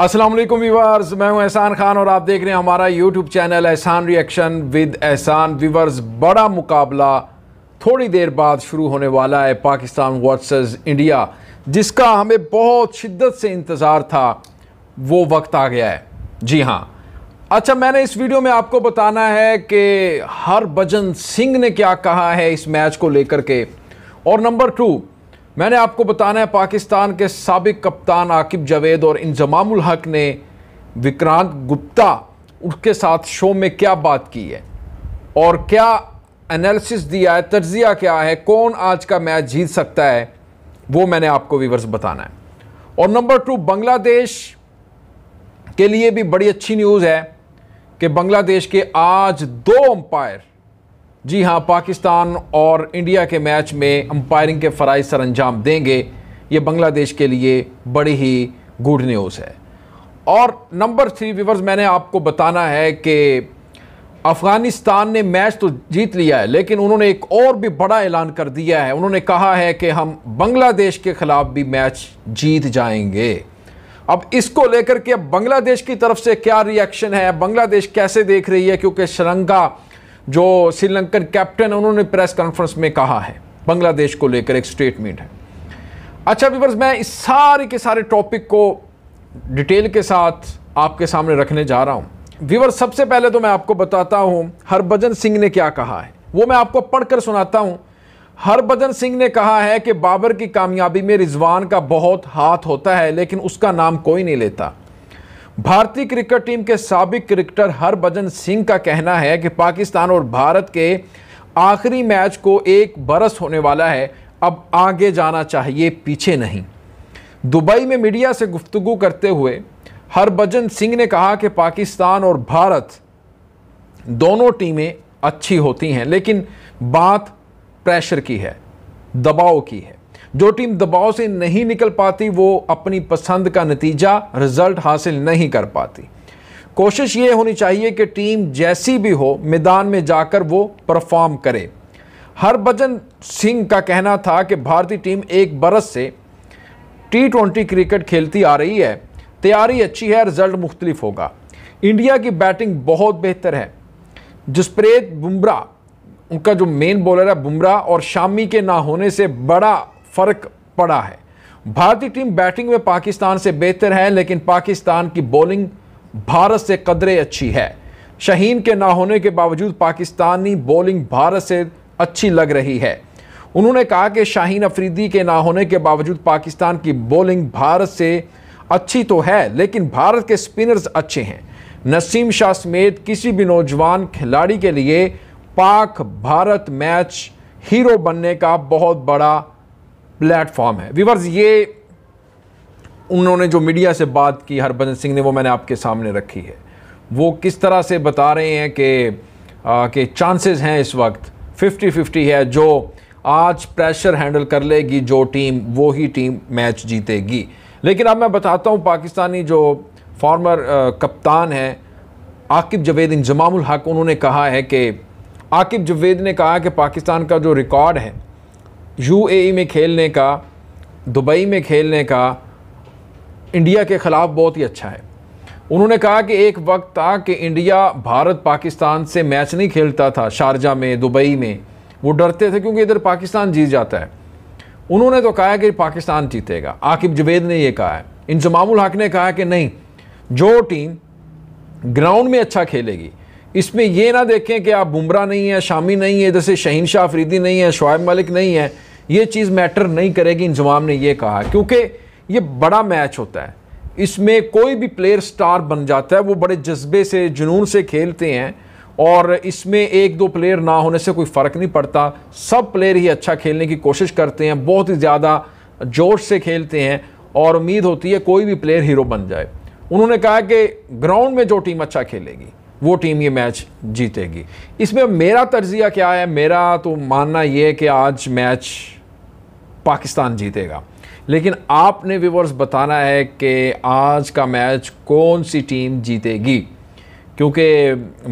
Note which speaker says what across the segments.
Speaker 1: Aslam viewers मैं हूं एहसान खान और आप देख रहे हैं हमारा YouTube channel Ehsan reaction with Ehsan viewers बड़ा मुकाबला थोड़ी देर बाद शुरू होने वाला है पाकिस्तान वर्सेस इंडिया जिसका हमें बहुत शिद्दत से इंतज़ार था वो वक्त आ गया है जी हाँ अच्छा मैंने इस वीडियो में आपको बताना है कि हरभजन सिंह ने क्या कहा है इस मैच को लेकर के और नंबर टू मैंने आपको बताना है पाकिस्तान के सबक कप्तान आकिब जावेद और इंजमाम हक ने विक्रांत गुप्ता उसके साथ शो में क्या बात की है और क्या एनालिसिस दिया है तजिया क्या है कौन आज का मैच जीत सकता है वो मैंने आपको विवर्स बताना है और नंबर टू बांग्लादेश के लिए भी बड़ी अच्छी न्यूज़ है कि बांग्लादेश के आज दो अंपायर जी हाँ पाकिस्तान और इंडिया के मैच में अंपायरिंग के फ़राइज सर अंजाम देंगे ये बांग्लादेश के लिए बड़ी ही गुड न्यूज़ है और नंबर थ्री व्यूवर्स मैंने आपको बताना है कि अफ़गानिस्तान ने मैच तो जीत लिया है लेकिन उन्होंने एक और भी बड़ा ऐलान कर दिया है उन्होंने कहा है कि हम बांग्लादेश के ख़िलाफ़ भी मैच जीत जाएंगे अब इसको लेकर के अब बांग्लादेश की तरफ से क्या रिएक्शन है बांग्लादेश कैसे देख रही है क्योंकि श्रृंगा जो श्रीलंकन कैप्टन उन्होंने प्रेस कॉन्फ्रेंस में कहा है बांग्लादेश को लेकर एक स्टेटमेंट है अच्छा विवर्स मैं इस सारे के सारे टॉपिक को डिटेल के साथ आपके सामने रखने जा रहा हूँ व्यूवर सबसे पहले तो मैं आपको बताता हूँ हरभजन सिंह ने क्या कहा है वो मैं आपको पढ़कर सुनाता हूँ हरभजन सिंह ने कहा है कि बाबर की कामयाबी में रिजवान का बहुत हाथ होता है लेकिन उसका नाम कोई नहीं लेता भारतीय क्रिकेट टीम के सबक क्रिकेटर हरभजन सिंह का कहना है कि पाकिस्तान और भारत के आखिरी मैच को एक बरस होने वाला है अब आगे जाना चाहिए पीछे नहीं दुबई में मीडिया से गुफ्तु करते हुए हरभजन सिंह ने कहा कि पाकिस्तान और भारत दोनों टीमें अच्छी होती हैं लेकिन बात प्रेशर की है दबाव की है जो टीम दबाव से नहीं निकल पाती वो अपनी पसंद का नतीजा रिज़ल्ट हासिल नहीं कर पाती कोशिश ये होनी चाहिए कि टीम जैसी भी हो मैदान में जाकर वो परफॉर्म करे हरभजन सिंह का कहना था कि भारतीय टीम एक बरस से टी ट्वेंटी क्रिकेट खेलती आ रही है तैयारी अच्छी है रिज़ल्ट मुख्तलिफ होगा इंडिया की बैटिंग बहुत बेहतर है जसप्रीत बुमराह उनका जो मेन बॉलर है बुमराह और शामी के ना होने से बड़ा फर्क पड़ा है भारतीय टीम बैटिंग में पाकिस्तान से बेहतर है लेकिन पाकिस्तान की बॉलिंग भारत से कदरे अच्छी है शहीन के ना होने के बावजूद पाकिस्तानी बॉलिंग भारत से अच्छी लग रही है उन्होंने कहा कि शाहीन अफरीदी के ना होने के बावजूद पाकिस्तान की बॉलिंग भारत से अच्छी तो है लेकिन भारत के स्पिनर्स अच्छे हैं नसीम शाह समेत किसी भी नौजवान खिलाड़ी के लिए पाक भारत मैच हीरो बनने का बहुत बड़ा प्लेटफॉर्म है विवर्स ये उन्होंने जो मीडिया से बात की हरभजन सिंह ने वो मैंने आपके सामने रखी है वो किस तरह से बता रहे हैं कि के चांसेस हैं इस वक्त 50-50 है जो आज प्रेशर हैंडल कर लेगी जो टीम वो ही टीम मैच जीतेगी लेकिन अब मैं बताता हूँ पाकिस्तानी जो फॉर्मर कप्तान हैं आकिब जवेद जमामुल हक उन्होंने कहा है कि आकिब जवेद ने कहा कि पाकिस्तान का जो रिकॉर्ड है यूएई में खेलने का दुबई में खेलने का इंडिया के ख़िलाफ़ बहुत ही अच्छा है उन्होंने कहा कि एक वक्त था कि इंडिया भारत पाकिस्तान से मैच नहीं खेलता था शारजा में दुबई में वो डरते थे क्योंकि इधर पाकिस्तान जीत जाता है उन्होंने तो कहा कि पाकिस्तान जीतेगा आकिब जवेद ने ये कहा है इंजमामुल हक ने कहा कि नहीं जो टीम ग्राउंड में अच्छा खेलेगी इसमें यह ना देखें कि आप बुमरा नहीं है शामी नहीं है जैसे शहीन शाह अफरीदी नहीं है शुब मलिक नहीं है ये चीज़ मैटर नहीं करेगी इंजमाम ने यह कहा क्योंकि ये बड़ा मैच होता है इसमें कोई भी प्लेयर स्टार बन जाता है वो बड़े जज्बे से जुनून से खेलते हैं और इसमें एक दो प्लेयर ना होने से कोई फ़र्क नहीं पड़ता सब प्लेयर ही अच्छा खेलने की कोशिश करते हैं बहुत ही ज़्यादा जोश से खेलते हैं और उम्मीद होती है कोई भी प्लेयर हीरो बन जाए उन्होंने कहा कि ग्राउंड में जो टीम अच्छा खेलेगी वो टीम ये मैच जीतेगी इसमें मेरा तर्जिया क्या है मेरा तो मानना ये है कि आज मैच पाकिस्तान जीतेगा लेकिन आपने व्यूवर्स बताना है कि आज का मैच कौन सी टीम जीतेगी क्योंकि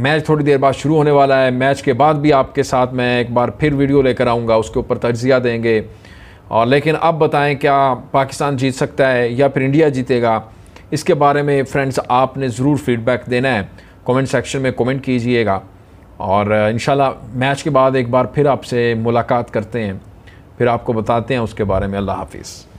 Speaker 1: मैच थोड़ी देर बाद शुरू होने वाला है मैच के बाद भी आपके साथ मैं एक बार फिर वीडियो लेकर आऊँगा उसके ऊपर तर्जिया देंगे और लेकिन अब बताएं क्या पाकिस्तान जीत सकता है या फिर इंडिया जीतेगा इसके बारे में फ्रेंड्स आपने ज़रूर फीडबैक देना है कमेंट सेक्शन में कमेंट कीजिएगा और इन मैच के बाद एक बार फिर आपसे मुलाकात करते हैं फिर आपको बताते हैं उसके बारे में अल्लाह हाफिज़